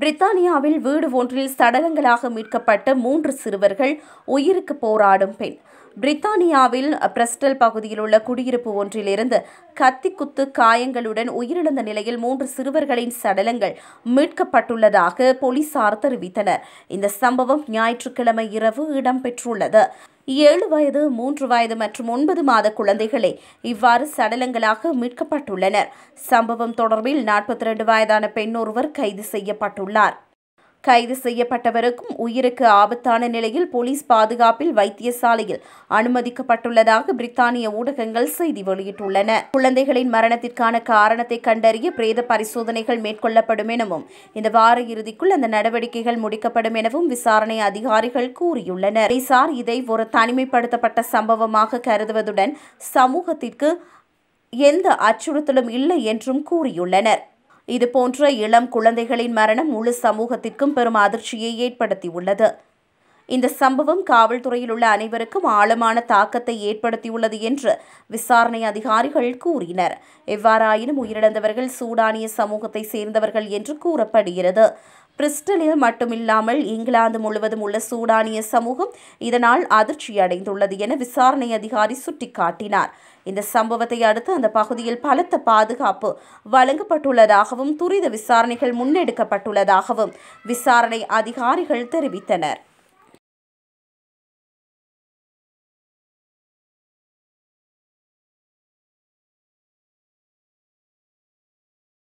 பிரித்தானியாவில் வீடு ஒன்றில் சடலங்களாக மீட்கப்பட்ட மூன்று சிறுவர்கள் உயிருக்கு போராடும் பெண் பிரித்தானியாவில் பிரஸ்டல் பகுதியில் உள்ள குடியிருப்பு ஒன்றிலிருந்து கத்திக்குத்து காயங்களுடன் உயிரிழந்த நிலையில் மூன்று சிறுவர்களின் சடலங்கள் மீட்கப்பட்டுள்ளதாக போலீசார் தெரிவித்தனர் இந்த சம்பவம் ஞாயிற்றுக்கிழமை இரவு இடம்பெற்றுள்ளது ஏழு வயது மூன்று வயது மற்றும் ஒன்பது மாத குழந்தைகளே இவ்வாறு சடலங்களாக மீட்கப்பட்டுள்ளனர் சம்பவம் தொடர்பில் நாற்பத்தி ரெண்டு வயதான பெண்ணொருவர் கைது செய்யப்பட்டுள்ளார் கைது செய்யப்பட்டவருக்கும் உயிருக்கு ஆபத்தான நிலையில் போலீஸ் பாதுகாப்பில் வைத்தியசாலையில் அனுமதிக்கப்பட்டுள்ளதாக பிரித்தானிய ஊடகங்கள் செய்தி வெளியிட்டுள்ளன குழந்தைகளின் மரணத்திற்கான காரணத்தை கண்டறிய பிரேத பரிசோதனைகள் மேற்கொள்ளப்படும் எனவும் இந்த வார இறுதிக்குள் அந்த நடவடிக்கைகள் முடிக்கப்படும் எனவும் விசாரணை அதிகாரிகள் கூறியுள்ளனர் போலீசார் இதை ஒரு தனிமைப்படுத்தப்பட்ட சம்பவமாக கருதுவதுடன் சமூகத்திற்கு எந்த அச்சுறுத்தலும் இல்லை என்றும் கூறியுள்ளனர் இதுபோன்ற இளம் குழந்தைகளின் மரணம் முழு சமூகத்திற்கும் பெரும் அதிர்ச்சியை ஏற்படுத்தியுள்ளது இந்த சம்பவம் காவல்துறையில் உள்ள அனைவருக்கும் ஆழமான தாக்கத்தை ஏற்படுத்தியுள்ளது என்று விசாரணை அதிகாரிகள் கூறினர் எவ்வாறாயினும் உயிரிழந்தவர்கள் சூடானிய சமூகத்தை சேர்ந்தவர்கள் என்று கூறப்படுகிறது பிரிஸ்டலில் மட்டுமில்லாமல் இங்கிலாந்து முழுவதும் உள்ள சூடானிய சமூகம் இதனால் அதிர்ச்சி அடைந்துள்ளது என விசாரணை அதிகாரி சுட்டிக்காட்டினார் இந்த சம்பவத்தை அடுத்து அந்த பகுதியில் பலத்த பாதுகாப்பு வழங்கப்பட்டுள்ளதாகவும் துரித விசாரணைகள் முன்னெடுக்கப்பட்டுள்ளதாகவும் விசாரணை அதிகாரிகள் தெரிவித்தனர்